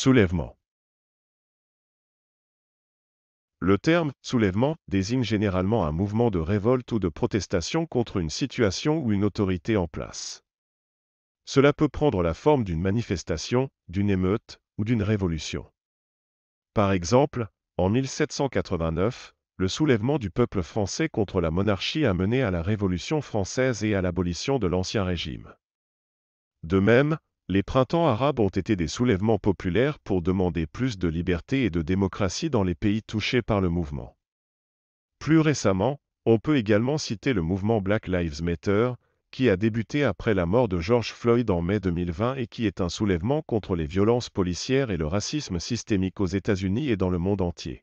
Soulèvement. Le terme soulèvement désigne généralement un mouvement de révolte ou de protestation contre une situation ou une autorité en place. Cela peut prendre la forme d'une manifestation, d'une émeute ou d'une révolution. Par exemple, en 1789, le soulèvement du peuple français contre la monarchie a mené à la Révolution française et à l'abolition de l'Ancien Régime. De même, les printemps arabes ont été des soulèvements populaires pour demander plus de liberté et de démocratie dans les pays touchés par le mouvement. Plus récemment, on peut également citer le mouvement Black Lives Matter, qui a débuté après la mort de George Floyd en mai 2020 et qui est un soulèvement contre les violences policières et le racisme systémique aux États-Unis et dans le monde entier.